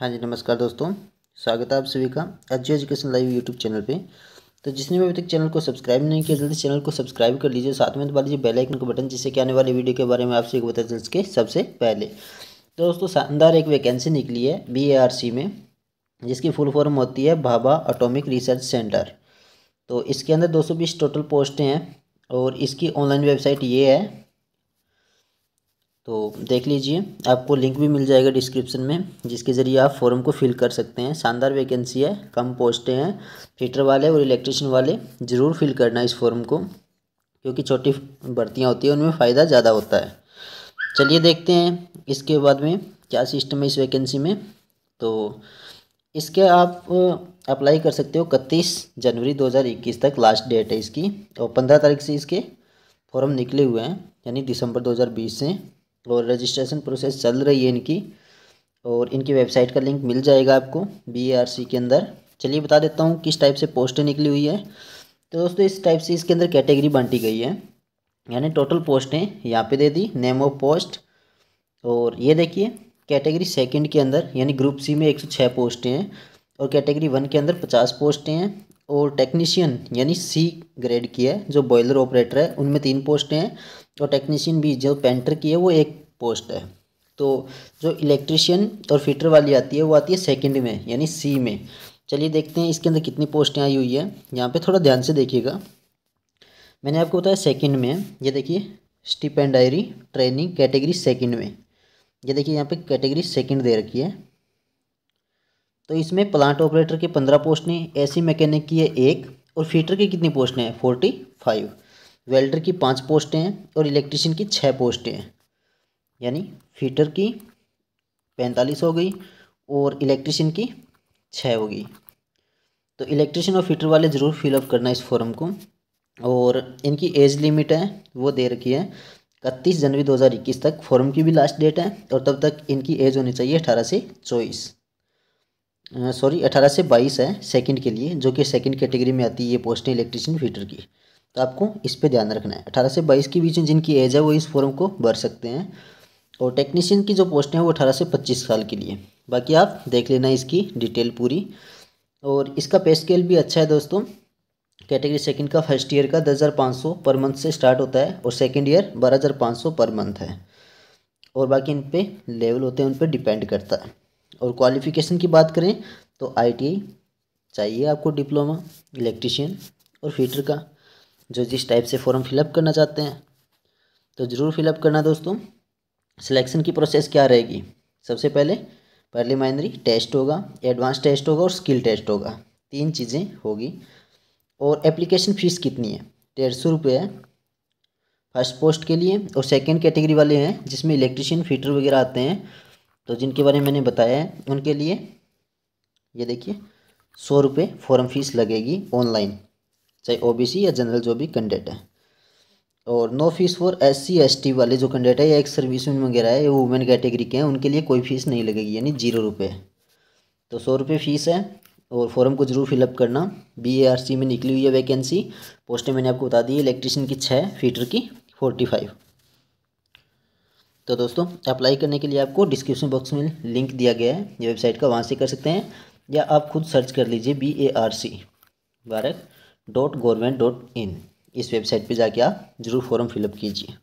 हाँ जी नमस्कार दोस्तों स्वागत है आप सभी का G education live YouTube channel पे तो जिसने भी अभी तक चैनल को सब्सक्राइब नहीं किया जल्दी चैनल को सब्सक्राइब कर लीजिए साथ में दबा लीजिए बेल आइकन का बटन जिससे कि आने वाली वीडियो के बारे में आपसे एक बता चल सके सबसे पहले तो दोस्तों शानदार एक वैकेंसी निकली है बी में जिसकी फुल फॉर्म होती है भाभा अटोमिक रिसर्च सेंटर तो इसके अंदर दो टोटल पोस्टें हैं और इसकी ऑनलाइन वेबसाइट ये है तो देख लीजिए आपको लिंक भी मिल जाएगा डिस्क्रिप्शन में जिसके ज़रिए आप फॉर्म को फिल कर सकते हैं शानदार वैकेंसी है कम पोस्टें हैं फिटर वाले और इलेक्ट्रिशियन वाले ज़रूर फिल करना इस फॉर्म को क्योंकि छोटी भर्तियाँ होती हैं उनमें फ़ायदा ज़्यादा होता है चलिए देखते हैं इसके बाद में क्या सिस्टम है इस वैकेंसी में तो इसके आप अप्लाई कर सकते हो इकतीस जनवरी 2021 तक लास्ट डेट है इसकी और पंद्रह तारीख से इसके फॉर्म निकले हुए हैं यानी दिसंबर 2020 से और रजिस्ट्रेशन प्रोसेस चल रही है इनकी और इनकी वेबसाइट का लिंक मिल जाएगा आपको बी आर सी के अंदर चलिए बता देता हूँ किस टाइप से पोस्टें निकली हुई है तो दोस्तों इस टाइप से इसके अंदर कैटेगरी बांटी गई है यानी टोटल पोस्टें यहाँ पे दे दी नेम ऑफ पोस्ट और ये देखिए कैटेगरी सेकंड के अंदर यानी ग्रुप सी में एक छः पोस्टें हैं और कैटेगरी वन के अंदर पचास पोस्टें हैं और टेक्नीशियन यानी सी ग्रेड की है जो बॉयलर ऑपरेटर है उनमें तीन पोस्टें हैं और टेक्नीशियन भी जो पेंटर की है वो एक पोस्ट है तो जो इलेक्ट्रिशियन और फिटर वाली आती है वो आती है सेकंड में यानी सी में चलिए देखते हैं इसके अंदर कितनी पोस्टें आई हुई है यहाँ पे थोड़ा ध्यान से देखिएगा मैंने आपको बताया सेकंड में ये देखिए and dairy training category second में ये देखिए यहाँ पे कैटेगरी सेकंड दे रखी है तो इसमें प्लांट ऑपरेटर की पंद्रह पोस्ट ने एसी मैकेनिक की है एक और फीटर की कितनी पोस्टें हैं फोर्टी फाइव वेल्डर की पाँच पोस्टें हैं और इलेक्ट्रिशियन की छः पोस्टें हैं यानी फीटर की पैंतालीस हो गई और इलेक्ट्रिशियन की छः हो गई तो इलेक्ट्रिशियन और फीटर वाले ज़रूर फिलअप करना इस फॉर्म को और इनकी एज लिमिट है वो दे रखी है इकतीस जनवरी 2021 तक फॉर्म की भी लास्ट डेट है और तब तक इनकी एज होनी चाहिए अठारह से चौबीस सॉरी अठारह से बाईस है सेकंड के लिए जो कि सेकंड कैटेगरी में आती है ये पोस्टें इलेक्ट्रिशियन फीटर की तो आपको इस पर ध्यान रखना है अठारह से बाईस के बीच में जिनकी एज है वो इस फॉर्म को भर सकते हैं और टेक्नीशियन की जो पोस्टें हैं वो अठारह से पच्चीस साल के लिए बाकी आप देख लेना इसकी डिटेल पूरी और इसका पे स्केल भी अच्छा है दोस्तों कैटेगरी सेकेंड का फर्स्ट ईयर का दस हज़ार पाँच सौ पर मंथ से स्टार्ट होता है और सेकेंड ईयर बारह हज़ार पाँच सौ पर मंथ है और बाकी इन पर लेवल होते हैं उन पर डिपेंड करता है और क्वालिफिकेशन की बात करें तो आई चाहिए आपको डिप्लोमा इलेक्ट्रीशियन और फीटर का जो जिस टाइप से फॉर्म फिलअप करना चाहते हैं तो ज़रूर फिलअप करना दोस्तों सिलेक्शन की प्रोसेस क्या रहेगी सबसे पहले प्रिलिमिनरी टेस्ट होगा एडवांस टेस्ट होगा और स्किल टेस्ट होगा तीन चीज़ें होगी और एप्लीकेशन फ़ीस कितनी है डेढ़ सौ रुपये है फर्स्ट पोस्ट के लिए और सेकंड कैटेगरी वाले हैं जिसमें इलेक्ट्रीशियन फीटर वगैरह आते हैं तो जिनके बारे में मैंने बताया है उनके लिए ये देखिए सौ रुपये फॉर्म फीस लगेगी ऑनलाइन चाहे ओबीसी या जनरल जो भी कैंडिडेट है और no fees for S C S T वाले जो कैंडिडेट है या एक सर्विसमैन वगैरह है या वुमेन कैटेगरी के हैं उनके लिए कोई फीस नहीं लगेगी यानी जीरो रुपये तो सौ रुपये फीस है और फॉर्म को जरूर फिलअप करना बी ए आर सी में निकली हुई है वैकेंसी पोस्टें मैंने आपको बता दी इलेक्ट्रिशियन की छः फीटर की फोर्टी फाइव तो दोस्तों अप्लाई करने के लिए आपको डिस्क्रिप्शन बॉक्स में लिंक दिया गया है ये वेबसाइट का वहाँ से कर सकते हैं या आप खुद सर्च कर लीजिए B A R C Bharat dot government dot in इस वेबसाइट पे जाके आप ज़रूर फॉर्म फिलअप कीजिए